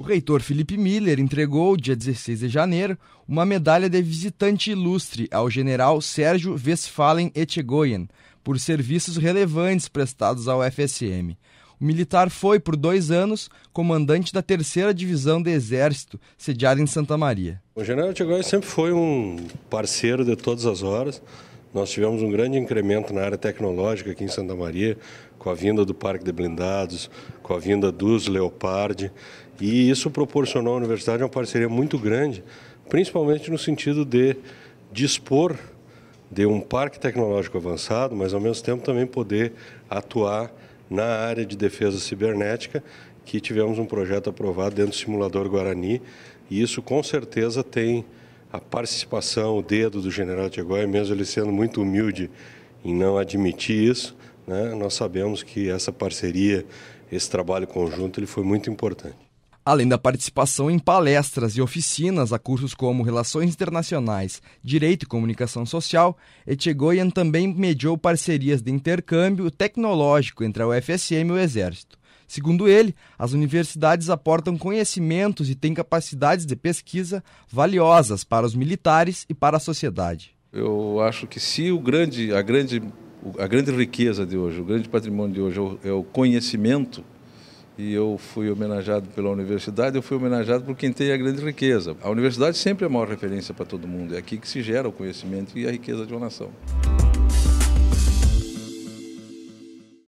O reitor Felipe Miller entregou, dia 16 de janeiro, uma medalha de visitante ilustre ao general Sérgio Westphalen Etchegoyen por serviços relevantes prestados ao FSM. O militar foi, por dois anos, comandante da terceira divisão do Exército, sediada em Santa Maria. O general Etchegoyen sempre foi um parceiro de todas as horas. Nós tivemos um grande incremento na área tecnológica aqui em Santa Maria, com a vinda do Parque de Blindados, com a vinda dos Leopard, e isso proporcionou à universidade uma parceria muito grande, principalmente no sentido de dispor de um parque tecnológico avançado, mas ao mesmo tempo também poder atuar na área de defesa cibernética, que tivemos um projeto aprovado dentro do simulador Guarani, e isso com certeza tem a participação, o dedo do general Tchegói, mesmo ele sendo muito humilde em não admitir isso, né, nós sabemos que essa parceria, esse trabalho conjunto, ele foi muito importante além da participação em palestras e oficinas a cursos como Relações Internacionais, Direito e Comunicação Social, Etchegoyen também mediou parcerias de intercâmbio tecnológico entre a UFSM e o Exército. Segundo ele, as universidades aportam conhecimentos e têm capacidades de pesquisa valiosas para os militares e para a sociedade. Eu acho que se o grande, a, grande, a grande riqueza de hoje, o grande patrimônio de hoje é, é o conhecimento, e eu fui homenageado pela universidade, eu fui homenageado por quem tem a grande riqueza. A universidade sempre é a maior referência para todo mundo, é aqui que se gera o conhecimento e a riqueza de uma nação.